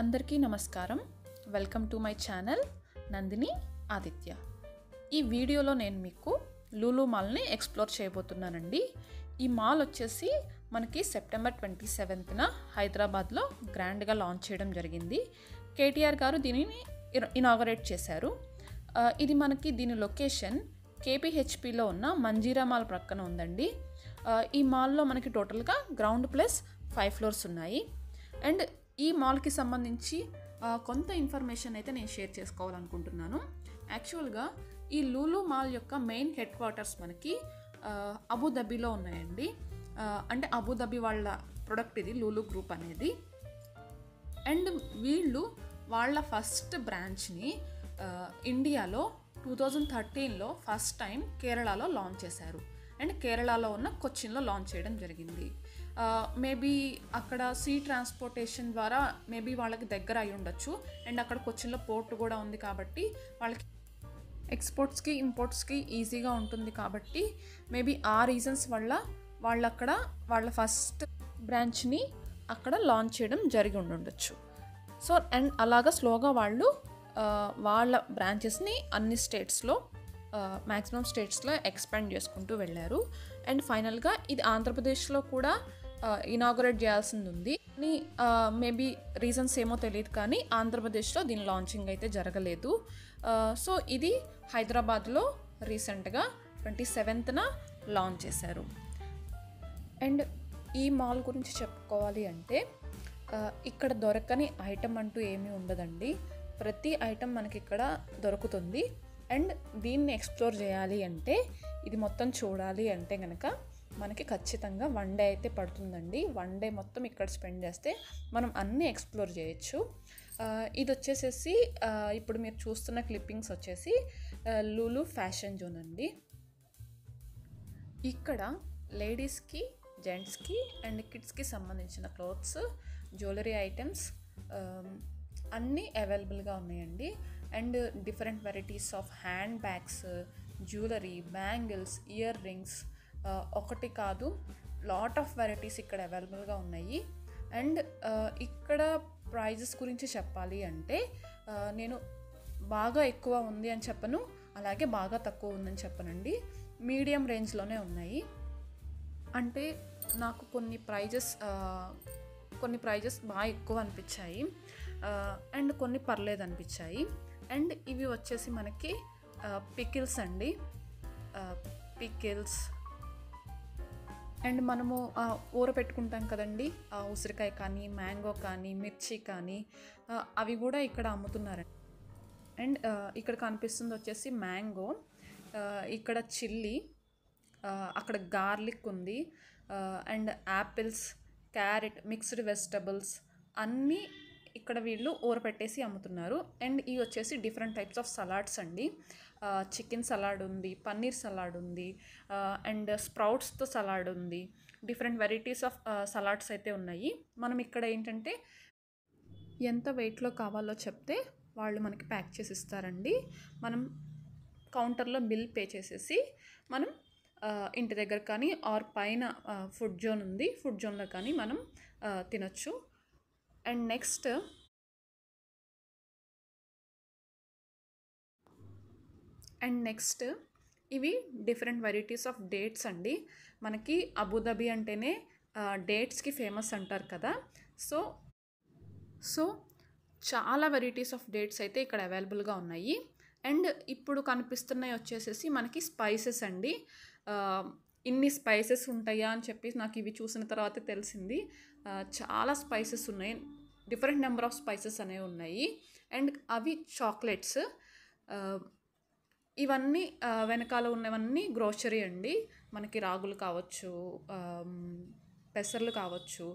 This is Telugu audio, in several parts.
అందరికీ నమస్కారం welcome to my channel Nandini Aditya ఈ వీడియోలో నేను మీకు లూలు మాల్ని ఎక్స్ప్లోర్ చేయబోతున్నానండి ఈ మాల్ వచ్చేసి మనకి సెప్టెంబర్ ట్వంటీ సెవెంత్న హైదరాబాద్లో గ్రాండ్గా లాంచ్ చేయడం జరిగింది కేటీఆర్ గారు దీనిని ఇనాగరేట్ చేశారు ఇది మనకి దీని లొకేషన్ కేపీహెచ్పిలో ఉన్న మంజీరా మాల్ ప్రక్కన ఉందండి ఈ మాల్లో మనకి టోటల్గా గ్రౌండ్ ప్లస్ ఫైవ్ ఫ్లోర్స్ ఉన్నాయి అండ్ ఈ మాల్కి సంబంధించి కొంత ఇన్ఫర్మేషన్ అయితే నేను షేర్ చేసుకోవాలనుకుంటున్నాను యాక్చువల్గా ఈ లూలు మాల్ యొక్క మెయిన్ హెడ్ క్వార్టర్స్ మనకి అబుదాబీలో ఉన్నాయండి అంటే అబుదాబీ వాళ్ళ ప్రొడక్ట్ ఇది లూలు గ్రూప్ అనేది అండ్ వీళ్ళు వాళ్ళ ఫస్ట్ బ్రాంచ్ని ఇండియాలో టూ థౌజండ్ థర్టీన్లో ఫస్ట్ టైం కేరళలో లాంచ్ చేశారు అండ్ కేరళలో ఉన్న కొచ్చిన్లో లాంచ్ చేయడం జరిగింది మేబీ అక్కడ సీ ట్రాన్స్పోర్టేషన్ ద్వారా మేబీ వాళ్ళకి దగ్గర అయి ఉండొచ్చు అండ్ అక్కడ కొచ్చిన్లో పోర్ట్ కూడా ఉంది కాబట్టి వాళ్ళకి ఎక్స్పోర్ట్స్కి ఇంపోర్ట్స్కి ఈజీగా ఉంటుంది కాబట్టి మేబీ ఆ రీజన్స్ వల్ల వాళ్ళు అక్కడ వాళ్ళ ఫస్ట్ బ్రాంచ్ని అక్కడ లాంచ్ చేయడం జరిగి ఉండొచ్చు సో అండ్ అలాగా స్లోగా వాళ్ళు వాళ్ళ బ్రాంచెస్ని అన్ని స్టేట్స్లో మ్యాక్సిమం స్టేట్స్లో ఎక్స్పాండ్ చేసుకుంటూ వెళ్ళారు అండ్ ఫైనల్గా ఇది ఆంధ్రప్రదేశ్లో కూడా ఇనాగరేట్ చేయాల్సింది ఉంది కానీ మేబీ రీజన్స్ ఏమో తెలియదు కానీ ఆంధ్రప్రదేశ్లో దీని లాంచింగ్ అయితే జరగలేదు సో ఇది హైదరాబాద్లో రీసెంట్గా ట్వంటీ సెవెంత్న లాంచ్ చేశారు అండ్ ఈ మాల్ గురించి చెప్పుకోవాలి అంటే ఇక్కడ దొరకని ఐటమ్ అంటూ ఏమీ ఉండదండి ప్రతి ఐటమ్ మనకి ఇక్కడ దొరుకుతుంది అండ్ దీన్ని ఎక్స్ప్లోర్ చేయాలి అంటే ఇది మొత్తం చూడాలి అంటే కనుక మనకి ఖచ్చితంగా వన్ డే అయితే పడుతుందండి వన్ డే మొత్తం ఇక్కడ స్పెండ్ చేస్తే మనం అన్నీ ఎక్స్ప్లోర్ చేయొచ్చు ఇది వచ్చేసేసి ఇప్పుడు మీరు చూస్తున్న క్లిప్పింగ్స్ వచ్చేసి లూలు ఫ్యాషన్ జోన్ అండి ఇక్కడ లేడీస్కి జెంట్స్కి అండ్ కిడ్స్కి సంబంధించిన క్లోత్స్ జ్యువెలరీ ఐటమ్స్ అన్నీ అవైలబుల్గా ఉన్నాయండి and different varieties of hand bags jewellery bangles earrings ఒకటి కాదు లాట్ ఆఫ్ వెరైటీస్ ఇక్కడ అవైలబుల్గా ఉన్నాయి అండ్ ఇక్కడ ప్రైజెస్ గురించి చెప్పాలి అంటే నేను బాగా ఎక్కువ ఉంది అని చెప్పను అలాగే బాగా తక్కువ ఉందని చెప్పనండి మీడియం రేంజ్లోనే ఉన్నాయి అంటే నాకు కొన్ని ప్రైజెస్ కొన్ని ప్రైజెస్ బాగా ఎక్కువ అనిపించాయి అండ్ కొన్ని పర్లేదు అనిపించాయి అండ్ ఇవి వచ్చేసి మనకి పికిల్స్ అండి పికిల్స్ అండ్ మనము ఊర పెట్టుకుంటాం కదండి ఉసిరికాయ కానీ మ్యాంగో కానీ మిర్చి కానీ అవి కూడా ఇక్కడ అమ్ముతున్నారండి అండ్ ఇక్కడ కనిపిస్తుంది వచ్చేసి మ్యాంగో ఇక్కడ చిల్లీ అక్కడ గార్లిక్ ఉంది and apples carrot mixed vegetables అన్నీ ఇక్కడ వీళ్ళు ఊరపెట్టేసి అమ్ముతున్నారు అండ్ ఇవి వచ్చేసి డిఫరెంట్ టైప్స్ ఆఫ్ సలాడ్స్ అండి చికెన్ సలాడ్ ఉంది పన్నీర్ సలాడ్ ఉంది అండ్ స్ప్రౌట్స్తో సలాడ్ ఉంది డిఫరెంట్ వెరైటీస్ ఆఫ్ సలాడ్స్ అయితే ఉన్నాయి మనం ఇక్కడ ఏంటంటే ఎంత వెయిట్లో కావాలో చెప్తే వాళ్ళు మనకి ప్యాక్ చేసి ఇస్తారండి మనం కౌంటర్లో బిల్ పే చేసేసి మనం ఇంటి దగ్గర కానీ ఆర్ పైన ఫుడ్ జోన్ ఉంది ఫుడ్ జోన్లో కానీ మనం తినచ్చు అండ్ నెక్స్ట్ అండ్ నెక్స్ట్ ఇవి డిఫరెంట్ వెరైటీస్ ఆఫ్ డేట్స్ అండి మనకి అబుదాబి అంటేనే డేట్స్కి ఫేమస్ అంటారు కదా సో సో చాలా వెరైటీస్ ఆఫ్ డేట్స్ అయితే ఇక్కడ అవైలబుల్గా ఉన్నాయి అండ్ ఇప్పుడు కనిపిస్తున్నాయి వచ్చేసేసి మనకి స్పైసెస్ అండి ఇన్ని స్పైసెస్ ఉంటాయా అని చెప్పి నాకు ఇవి చూసిన తర్వాత తెలిసింది చాలా స్పైసెస్ ఉన్నాయి డిఫరెంట్ నెంబర్ ఆఫ్ స్పైసెస్ అనేవి ఉన్నాయి అండ్ అవి చాక్లెట్స్ ఇవన్నీ వెనకాల ఉన్నవన్నీ గ్రోసరీ అండి మనకి రాగులు కావచ్చు పెసర్లు కావచ్చు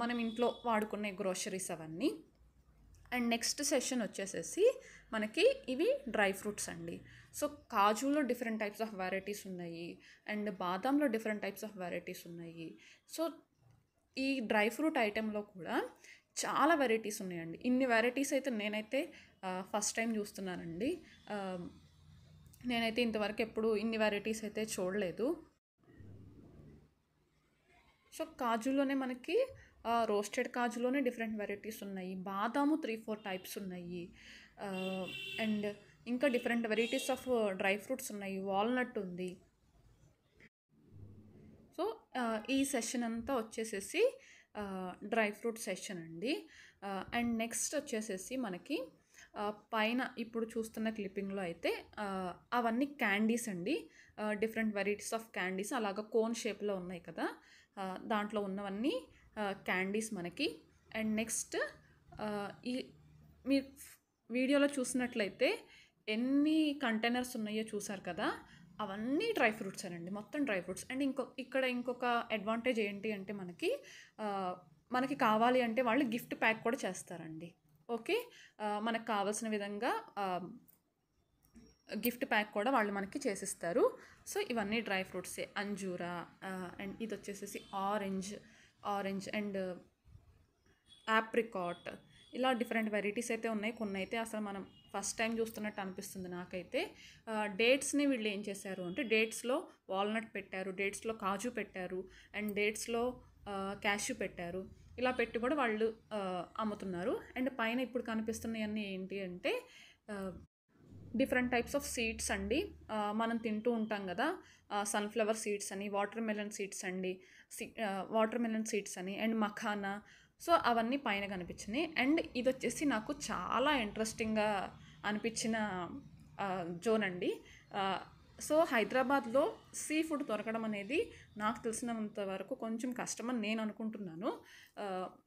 మనం ఇంట్లో వాడుకునే గ్రోసరీస్ అవన్నీ అండ్ నెక్స్ట్ సెషన్ వచ్చేసేసి మనకి ఇవి డ్రై ఫ్రూట్స్ అండి సో కాజులో డిఫరెంట్ టైప్స్ ఆఫ్ వెరైటీస్ ఉన్నాయి అండ్ బాదంలో డిఫరెంట్ టైప్స్ ఆఫ్ వెరైటీస్ ఉన్నాయి సో ఈ డ్రై ఫ్రూట్ ఐటెంలో కూడా చాలా వెరైటీస్ ఉన్నాయండి ఇన్ని వెరైటీస్ అయితే నేనైతే ఫస్ట్ టైం చూస్తున్నానండి నేనైతే ఇంతవరకు ఎప్పుడు ఇన్ని వెరైటీస్ అయితే చూడలేదు సో కాజులోనే మనకి రోస్టెడ్ కాజులోనే డిఫరెంట్ వెరైటీస్ ఉన్నాయి బాదాము త్రీ ఫోర్ టైప్స్ ఉన్నాయి అండ్ ఇంకా different varieties of dry fruits ఉన్నాయి వాల్నట్ ఉంది సో ఈ సెషన్ అంతా వచ్చేసేసి డ్రై ఫ్రూట్ సెషన్ అండి అండ్ నెక్స్ట్ వచ్చేసేసి మనకి పైన ఇప్పుడు చూస్తున్న క్లిప్పింగ్లో అయితే అవన్నీ క్యాండీస్ అండి డిఫరెంట్ వెరైటీస్ ఆఫ్ క్యాండీస్ అలాగ కోన్ షేప్లో ఉన్నాయి కదా దాంట్లో ఉన్నవన్నీ క్యాండీస్ మనకి అండ్ నెక్స్ట్ ఈ మీ వీడియోలో చూసినట్లయితే ఎన్ని కంటైనర్స్ ఉన్నాయో చూసారు కదా అవన్నీ డ్రై ఫ్రూట్స్ అండి మొత్తం డ్రై ఫ్రూట్స్ అండ్ ఇంకో ఇక్కడ ఇంకొక అడ్వాంటేజ్ ఏంటి అంటే మనకి మనకి కావాలి అంటే వాళ్ళు గిఫ్ట్ ప్యాక్ కూడా చేస్తారండి ఓకే మనకు కావాల్సిన విధంగా గిఫ్ట్ ప్యాక్ కూడా వాళ్ళు మనకి చేసిస్తారు సో ఇవన్నీ డ్రై ఫ్రూట్సే అంజూరా అండ్ ఇది వచ్చేసేసి ఆరెంజ్ ఆరెంజ్ అండ్ యాప్రికాట్ ఇలా డిఫరెంట్ వెరైటీస్ అయితే ఉన్నాయి కొన్ని అయితే అసలు మనం ఫస్ట్ టైం చూస్తున్నట్టు అనిపిస్తుంది నాకైతే డేట్స్ని వీళ్ళు ఏం చేశారు అంటే డేట్స్లో వాల్నట్ పెట్టారు డేట్స్లో కాజు పెట్టారు అండ్ డేట్స్లో క్యాష్యూ పెట్టారు ఇలా పెట్టి కూడా వాళ్ళు అమ్ముతున్నారు అండ్ పైన ఇప్పుడు కనిపిస్తున్నాయన్నీ ఏంటి అంటే డిఫరెంట్ టైప్స్ ఆఫ్ సీడ్స్ అండి మనం తింటూ ఉంటాం కదా సన్ఫ్లవర్ సీడ్స్ అని వాటర్ మెలన్ సీడ్స్ అండి వాటర్ మెలన్ సీడ్స్ అని అండ్ మఖానా సో అవన్నీ పైన కనిపించినాయి అండ్ ఇది వచ్చేసి నాకు చాలా ఇంట్రెస్టింగ్గా అనిపించిన జోన్ అండి సో హైదరాబాద్లో సీ ఫుడ్ దొరకడం అనేది నాకు తెలిసినంత వరకు కొంచెం కష్టమని నేను అనుకుంటున్నాను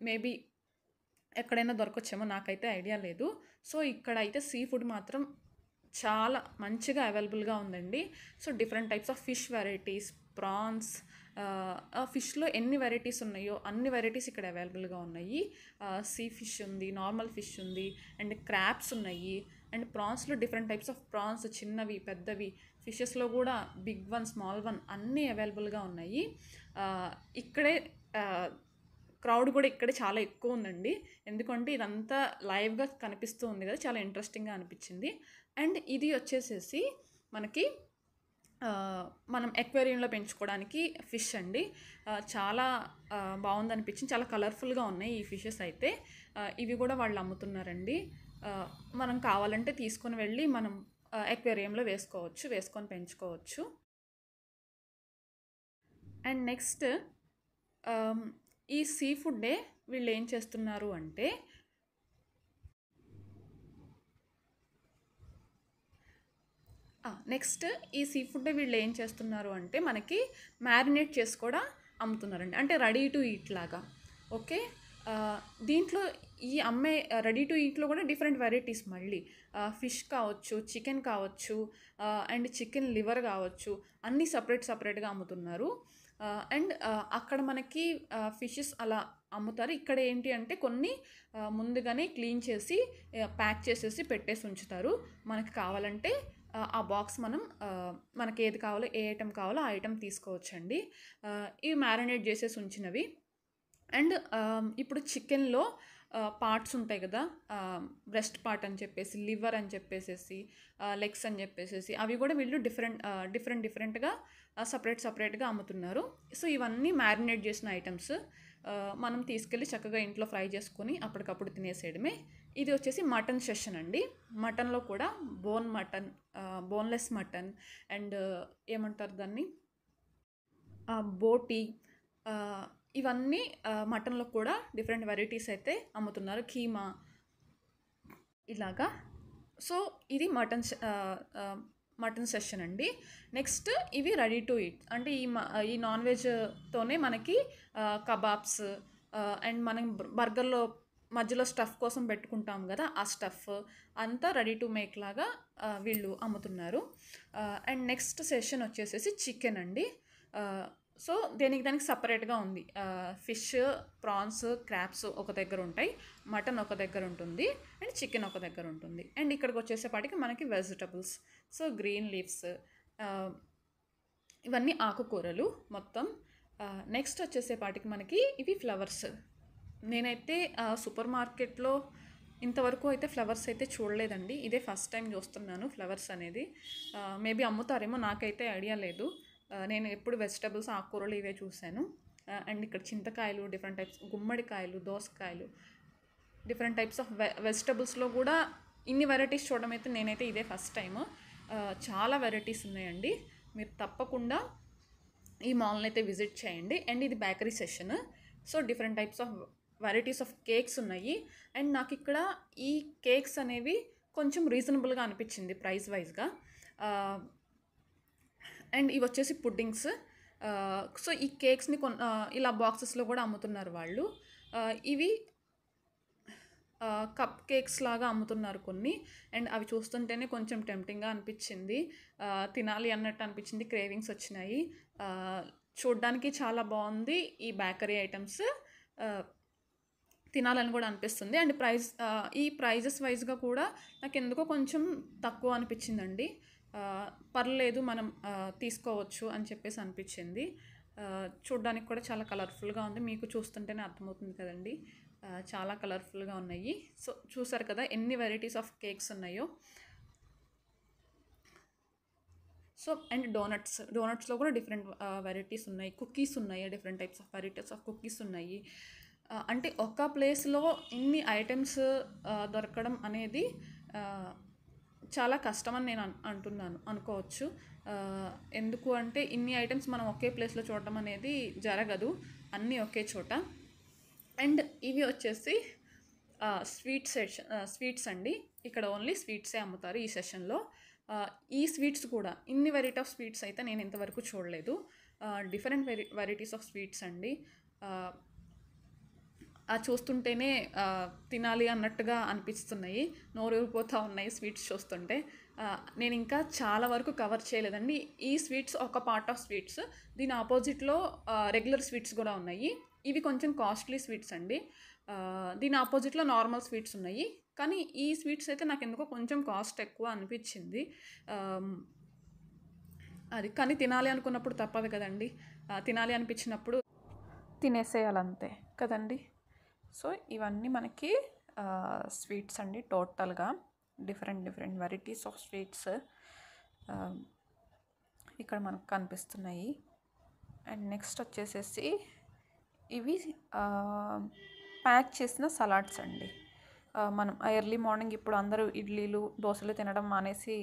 మేబీ ఎక్కడైనా దొరకొచ్చేమో నాకైతే ఐడియా లేదు సో ఇక్కడ అయితే సీ ఫుడ్ మాత్రం చాలా మంచిగా అవైలబుల్గా ఉందండి so different types of fish varieties prawns ఫిష్లో ఎన్ని వెరైటీస్ ఉన్నాయో అన్ని వెరైటీస్ ఇక్కడ అవైలబుల్గా ఉన్నాయి సీ ఫిష్ ఉంది నార్మల్ ఫిష్ ఉంది అండ్ క్రాప్స్ ఉన్నాయి అండ్ ప్రాన్స్లో డిఫరెంట్ టైప్స్ ఆఫ్ ప్రాన్స్ చిన్నవి పెద్దవి ఫిషెస్లో కూడా బిగ్ వన్ స్మాల్ వన్ అన్నీ అవైలబుల్గా ఉన్నాయి ఇక్కడే క్రౌడ్ కూడా ఇక్కడే చాలా ఎక్కువ ఉందండి ఎందుకంటే ఇదంతా లైవ్గా కనిపిస్తూ ఉంది కదా చాలా ఇంట్రెస్టింగ్గా అనిపించింది అండ్ ఇది వచ్చేసేసి మనకి మనం ఎక్వేరియంలో పెంచుకోవడానికి ఫిష్ అండి చాలా బాగుంది అనిపించింది చాలా కలర్ఫుల్గా ఉన్నాయి ఈ ఫిషెస్ అయితే ఇవి కూడా వాళ్ళు అమ్ముతున్నారండి మనం కావాలంటే తీసుకొని వెళ్ళి మనం ఎక్వేరియంలో వేసుకోవచ్చు వేసుకొని పెంచుకోవచ్చు అండ్ నెక్స్ట్ ఈ సీ ఫుడ్డే వీళ్ళు ఏం చేస్తున్నారు అంటే నెక్స్ట్ ఈ సీ ఫుడ్డే వీళ్ళు ఏం చేస్తున్నారు అంటే మనకి మ్యారినేట్ చేసి కూడా అమ్ముతున్నారండి అంటే రెడీ టు ఈట్ లాగా ఓకే దీంట్లో ఈ అమ్మే రెడీ టు ఈట్లో కూడా డిఫరెంట్ వెరైటీస్ మళ్ళీ ఫిష్ కావచ్చు చికెన్ కావచ్చు అండ్ చికెన్ లివర్ కావచ్చు అన్నీ సపరేట్ సపరేట్గా అమ్ముతున్నారు అండ్ అక్కడ మనకి ఫిషెస్ అలా అమ్ముతారు ఇక్కడ ఏంటి అంటే కొన్ని ముందుగానే క్లీన్ చేసి ప్యాక్ చేసేసి పెట్టేసి ఉంచుతారు మనకి కావాలంటే ఆ బాక్స్ మనం మనకి ఏది కావాలో ఏ ఐటెం కావాలో ఆ ఐటెం తీసుకోవచ్చండి ఇవి మ్యారినేట్ చేసేసి ఉంచినవి అండ్ ఇప్పుడు చికెన్లో పార్ట్స్ ఉంటాయి కదా బ్రెస్ట్ పార్ట్ అని చెప్పేసి లివర్ అని చెప్పేసేసి లెగ్స్ అని చెప్పేసేసి అవి కూడా వీళ్ళు డిఫరెంట్ డిఫరెంట్ డిఫరెంట్గా సపరేట్ సపరేట్గా అమ్ముతున్నారు సో ఇవన్నీ మ్యారినేట్ చేసిన ఐటమ్స్ మనం తీసుకెళ్ళి చక్కగా ఇంట్లో ఫ్రై చేసుకొని అప్పటికప్పుడు తినేసేయడమే ఇది వచ్చేసి మటన్ సెషన్ అండి మటన్లో కూడా bone mutton boneless mutton and ఏమంటారు దాన్ని బోటీ ఇవన్నీ మటన్లో కూడా డిఫరెంట్ వెరైటీస్ అయితే అమ్ముతున్నారు కీమా ఇలాగా సో ఇది మటన్ మటన్ సెషన్ అండి నెక్స్ట్ ఇవి రెడీ టు ఈట్ అంటే ఈ ఈ నాన్ వెజ్తోనే మనకి కబాబ్స్ అండ్ మనం బర్గర్లో మధ్యలో స్టఫ్ కోసం పెట్టుకుంటాం కదా ఆ స్టఫ్ అంతా రెడీ టు మేక్ లాగా వీళ్ళు అమ్ముతున్నారు అండ్ నెక్స్ట్ సెషన్ వచ్చేసేసి చికెన్ అండి సో దేనికి దానికి సపరేట్గా ఉంది ఫిష్ ప్రాన్స్ క్రాప్స్ ఒక దగ్గర ఉంటాయి మటన్ ఒక దగ్గర ఉంటుంది అండ్ చికెన్ ఒక దగ్గర ఉంటుంది అండ్ ఇక్కడికి వచ్చేసేపాటికి మనకి వెజిటబుల్స్ సో గ్రీన్ లీవ్స్ ఇవన్నీ ఆకుకూరలు మొత్తం నెక్స్ట్ వచ్చేసేపాటికి మనకి ఇవి ఫ్లవర్స్ నేనైతే సూపర్ మార్కెట్లో ఇంతవరకు అయితే ఫ్లవర్స్ అయితే చూడలేదండి ఇదే ఫస్ట్ టైం చూస్తున్నాను ఫ్లవర్స్ అనేది మేబీ అమ్ముతారేమో నాకైతే ఐడియా లేదు నేను ఎప్పుడు వెజిటబుల్స్ ఆకుకూరలు ఇవే చూశాను అండ్ ఇక్కడ చింతకాయలు డిఫరెంట్ టైప్స్ గుమ్మడికాయలు దోసకాయలు డిఫరెంట్ టైప్స్ ఆఫ్ వె వెజిటబుల్స్లో కూడా ఇన్ని వెరైటీస్ చూడడం అయితే నేనైతే ఇదే ఫస్ట్ టైం చాలా వెరైటీస్ ఉన్నాయండి మీరు తప్పకుండా ఈ మాల్ని అయితే విజిట్ చేయండి అండ్ ఇది bakery session so different types of varieties of cakes ఉన్నాయి అండ్ నాకు ఇక్కడ ఈ కేక్స్ అనేవి కొంచెం రీజనబుల్గా అనిపించింది ప్రైస్ వైజ్గా అండ్ ఇవి వచ్చేసి పుడ్డింగ్స్ సో ఈ కేక్స్ని కొన్ ఇలా బాక్సెస్లో కూడా అమ్ముతున్నారు వాళ్ళు ఇవి కప్ కేక్స్ లాగా అమ్ముతున్నారు కొన్ని అండ్ అవి చూస్తుంటేనే కొంచెం టెంప్టింగ్గా అనిపించింది తినాలి అన్నట్టు అనిపించింది క్రేవింగ్స్ వచ్చినాయి చూడ్డానికి చాలా బాగుంది ఈ బేకరీ ఐటమ్స్ తినాలని కూడా అనిపిస్తుంది అండ్ ప్రైజ్ ఈ ప్రైజెస్ వైజ్గా కూడా నాకు ఎందుకో కొంచెం తక్కువ అనిపించిందండి పర్లేదు మనం తీసుకోవచ్చు అని చెప్పేసి అనిపించింది చూడ్డానికి కూడా చాలా కలర్ఫుల్గా ఉంది మీకు చూస్తుంటేనే అర్థమవుతుంది కదండి చాలా కలర్ఫుల్గా ఉన్నాయి సో చూసారు కదా ఎన్ని వెరైటీస్ ఆఫ్ కేక్స్ ఉన్నాయో సో అండ్ డోనట్స్ డోనట్స్లో కూడా డిఫరెంట్ వెరైటీస్ ఉన్నాయి కుకీస్ ఉన్నాయి different types of varieties of cookies ఉన్నాయి అంటే ఒక్క ప్లేస్లో ఇన్ని ఐటమ్స్ దొరకడం అనేది చాలా కష్టమని నేను అంటున్నాను అనుకోవచ్చు ఎందుకు అంటే ఇన్ని ఐటమ్స్ మనం ఒకే ప్లేస్లో చూడటం అనేది జరగదు అన్నీ ఒకే చోట అండ్ ఇవి వచ్చేసి స్వీట్ సెషన్ స్వీట్స్ అండి ఇక్కడ ఓన్లీ స్వీట్సే అమ్ముతారు ఈ సెషన్లో ఈ స్వీట్స్ కూడా ఇన్ని వెరైటీ ఆఫ్ స్వీట్స్ అయితే నేను ఇంతవరకు చూడలేదు డిఫరెంట్ వెరైటీస్ ఆఫ్ స్వీట్స్ అండి చూస్తుంటేనే తినాలి అన్నట్టుగా అనిపిస్తున్నాయి నోరూరిపోతూ ఉన్నాయి స్వీట్స్ చూస్తుంటే నేను ఇంకా చాలా వరకు కవర్ చేయలేదండి ఈ స్వీట్స్ ఒక పార్ట్ ఆఫ్ స్వీట్స్ దీని ఆపోజిట్లో రెగ్యులర్ స్వీట్స్ కూడా ఉన్నాయి ఇవి కొంచెం కాస్ట్లీ స్వీట్స్ అండి దీని ఆపోజిట్లో నార్మల్ స్వీట్స్ ఉన్నాయి కానీ ఈ స్వీట్స్ అయితే నాకు ఎందుకో కొంచెం కాస్ట్ ఎక్కువ అనిపించింది అది కానీ తినాలి అనుకున్నప్పుడు తప్పదు కదండి తినాలి అనిపించినప్పుడు తినేసేయాలంతే కదండి సో ఇవన్నీ మనకి స్వీట్స్ అండి టోటల్గా different different varieties of sweets ఇక్కడ మనకు కనిపిస్తున్నాయి అండ్ నెక్స్ట్ వచ్చేసేసి ఇవి ప్యాక్ చేసిన సలాడ్స్ అండి మనం ఎర్లీ మార్నింగ్ ఇప్పుడు అందరూ ఇడ్లీలు దోశలు తినడం మానేసి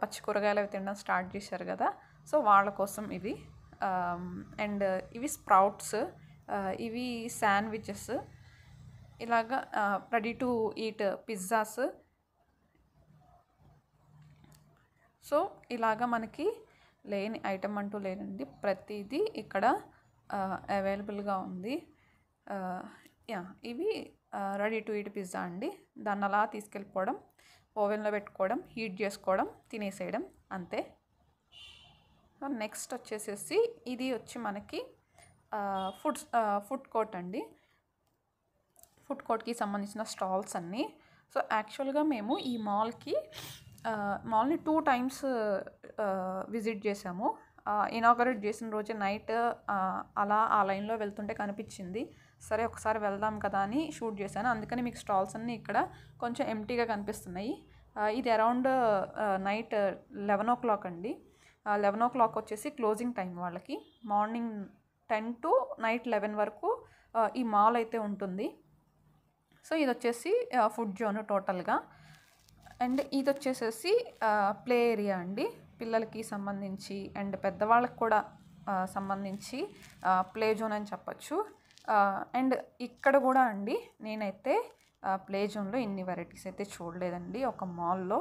పచ్చి కూరగాయలు అవి తినడం స్టార్ట్ చేశారు కదా సో వాళ్ళ కోసం ఇవి అండ్ ఇవి స్ప్రౌట్స్ ఇవి శాండ్విచెస్ ఇలాగ ready to eat pizzas so ఇలాగ మనకి లేని ఐటమ్ అంటూ లేనండి ప్రతిదీ ఇక్కడ అవైలబుల్గా ఉంది యా ఇవి రెడీ టు ఈట్ పిజ్జా అండి దాన్ని అలా తీసుకెళ్ళిపోవడం ఓవెన్లో పెట్టుకోవడం హీట్ చేసుకోవడం తినేసేయడం అంతే సో నెక్స్ట్ వచ్చేసేసి ఇది వచ్చి మనకి ఫుడ్ ఫుడ్ కోర్ట్ అండి ఫుడ్ కోర్ట్కి సంబంధించిన స్టాల్స్ అన్నీ సో యాక్చువల్గా మేము ఈ మాల్కి మాల్ని టూ టైమ్స్ విజిట్ చేసాము ఇనాగరేట్ చేసిన రోజే నైట్ అలా ఆ లైన్లో వెళ్తుంటే కనిపించింది సరే ఒకసారి వెళ్దాం కదా అని షూట్ చేశాను అందుకని మీకు స్టాల్స్ అన్నీ ఇక్కడ కొంచెం ఎంటీగా కనిపిస్తున్నాయి ఇది around night eleven o'clock అండి లెవెన్ ఓ క్లాక్ వచ్చేసి క్లోజింగ్ టైం వాళ్ళకి morning ten to night eleven వరకు ఈ మాల్ అయితే ఉంటుంది సో ఇది వచ్చేసి ఫుడ్ జోన్ టోటల్గా అండ్ ఇది వచ్చేసేసి ప్లే ఏరియా అండి పిల్లలకి సంబంధించి అండ్ పెద్దవాళ్ళకి కూడా సంబంధించి ప్లే జోన్ అని చెప్పచ్చు అండ్ ఇక్కడ కూడా అండి నేనైతే ప్లే జోన్లో ఇన్ని వెరైటీస్ అయితే చూడలేదండి ఒక మాల్లో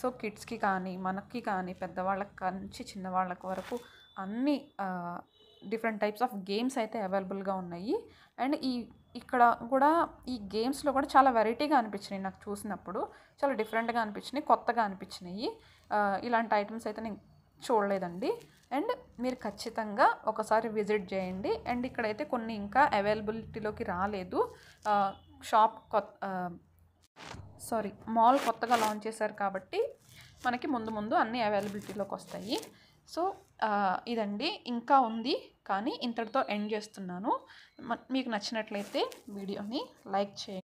సో కిడ్స్కి కానీ మనకి కానీ పెద్దవాళ్ళకి నుంచి చిన్నవాళ్ళకి వరకు అన్ని డిఫరెంట్ టైప్స్ ఆఫ్ గేమ్స్ అయితే అవైలబుల్గా ఉన్నాయి అండ్ ఈ ఇక్కడ కూడా ఈ గేమ్స్లో కూడా చాలా వెరైటీగా అనిపించినాయి నాకు చూసినప్పుడు చాలా డిఫరెంట్గా అనిపించినాయి కొత్తగా అనిపించినాయి ఇలాంటి ఐటమ్స్ అయితే నేను చూడలేదండి అండ్ మీరు ఖచ్చితంగా ఒకసారి విజిట్ చేయండి అండ్ ఇక్కడైతే కొన్ని ఇంకా అవైలబిలిటీలోకి రాలేదు షాప్ కొత్త సారీ మాల్ కొత్తగా లాంచ్ చేశారు కాబట్టి మనకి ముందు ముందు అన్నీ అవైలబిలిటీలోకి వస్తాయి సో ఇదండి ఇంకా ఉంది కానీ ఇంతటితో ఎండ్ చేస్తున్నాను మీకు నచ్చినట్లయితే వీడియోని లైక్ చేయండి